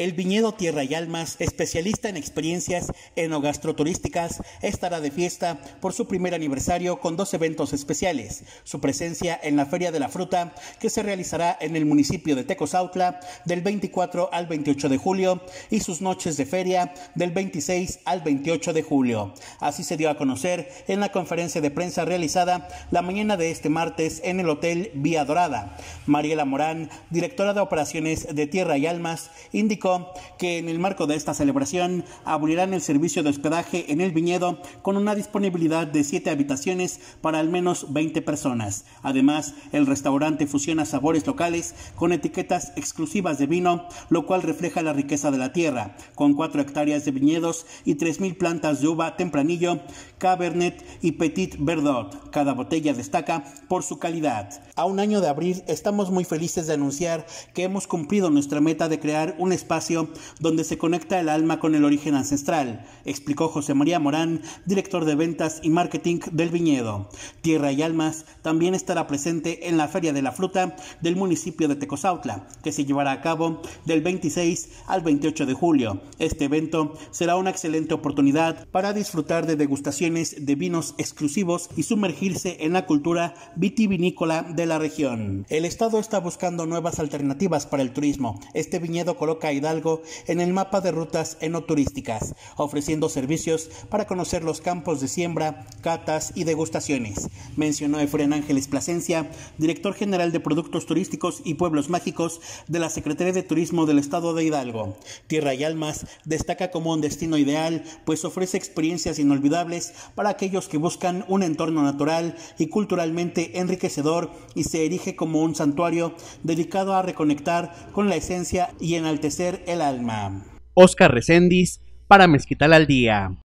El viñedo Tierra y Almas, especialista en experiencias enogastroturísticas, estará de fiesta por su primer aniversario con dos eventos especiales. Su presencia en la Feria de la Fruta, que se realizará en el municipio de Tecozautla del 24 al 28 de julio, y sus noches de feria del 26 al 28 de julio. Así se dio a conocer en la conferencia de prensa realizada la mañana de este martes en el Hotel Vía Dorada. Mariela Morán, directora de operaciones de Tierra y Almas, indicó que en el marco de esta celebración abrirán el servicio de hospedaje en el viñedo con una disponibilidad de siete habitaciones para al menos 20 personas. Además, el restaurante fusiona sabores locales con etiquetas exclusivas de vino, lo cual refleja la riqueza de la tierra. Con cuatro hectáreas de viñedos y 3.000 plantas de uva tempranillo, Cabernet y Petit Verdot. Cada botella destaca por su calidad. A un año de abril estamos muy felices de anunciar que hemos cumplido nuestra meta de crear un espacio donde se conecta el alma con el origen ancestral, explicó José María Morán, director de ventas y marketing del viñedo. Tierra y Almas también estará presente en la Feria de la Fruta del municipio de Tecozautla, que se llevará a cabo del 26 al 28 de julio. Este evento será una excelente oportunidad para disfrutar de degustaciones de vinos exclusivos y sumergirse en la cultura vitivinícola de la región. El Estado está buscando nuevas alternativas para el turismo. Este viñedo coloca Hidalgo en el mapa de rutas enoturísticas, ofreciendo servicios para conocer los campos de siembra, catas y degustaciones, mencionó Efren Ángeles Plasencia, director general de Productos Turísticos y Pueblos Mágicos de la Secretaría de Turismo del Estado de Hidalgo. Tierra y Almas destaca como un destino ideal, pues ofrece experiencias inolvidables para aquellos que buscan un entorno natural y culturalmente enriquecedor y se erige como un santuario dedicado a reconectar con la esencia y enaltecer el alma. Oscar Recendis para Mezquital al Día.